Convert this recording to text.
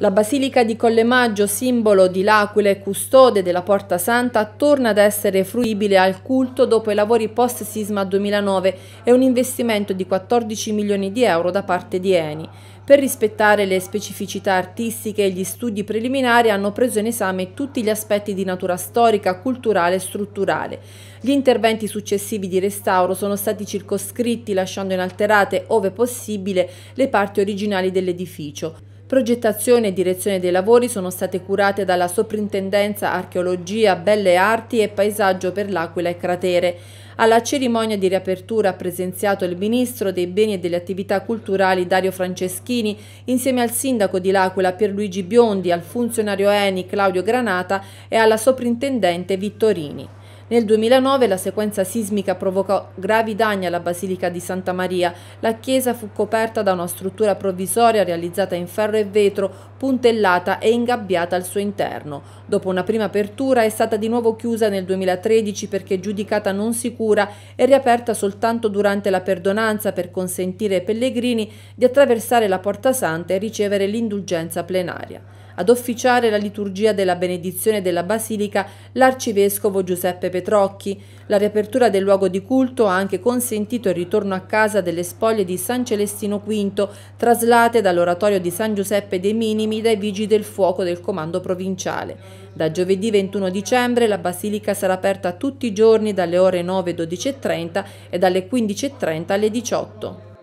La basilica di Collemaggio, simbolo di L'Aquila e custode della Porta Santa, torna ad essere fruibile al culto dopo i lavori post-sisma 2009 e un investimento di 14 milioni di euro da parte di Eni. Per rispettare le specificità artistiche, gli studi preliminari hanno preso in esame tutti gli aspetti di natura storica, culturale e strutturale. Gli interventi successivi di restauro sono stati circoscritti, lasciando inalterate, ove possibile, le parti originali dell'edificio. Progettazione e direzione dei lavori sono state curate dalla Soprintendenza Archeologia, Belle Arti e Paesaggio per l'Aquila e Cratere. Alla cerimonia di riapertura ha presenziato il Ministro dei Beni e delle Attività Culturali Dario Franceschini insieme al Sindaco di L'Aquila Pierluigi Biondi, al funzionario ENI Claudio Granata e alla Soprintendente Vittorini. Nel 2009 la sequenza sismica provocò gravi danni alla Basilica di Santa Maria. La chiesa fu coperta da una struttura provvisoria realizzata in ferro e vetro, puntellata e ingabbiata al suo interno. Dopo una prima apertura è stata di nuovo chiusa nel 2013 perché giudicata non sicura e riaperta soltanto durante la perdonanza per consentire ai pellegrini di attraversare la Porta Santa e ricevere l'indulgenza plenaria. Ad officiare la liturgia della benedizione della Basilica l'arcivescovo Giuseppe Petrocchi. La riapertura del luogo di culto ha anche consentito il ritorno a casa delle spoglie di San Celestino V, traslate dall'oratorio di San Giuseppe dei Minimi dai Vigili del Fuoco del Comando Provinciale. Da giovedì 21 dicembre la Basilica sarà aperta tutti i giorni dalle ore 9.12.30 e dalle 15.30 alle 18.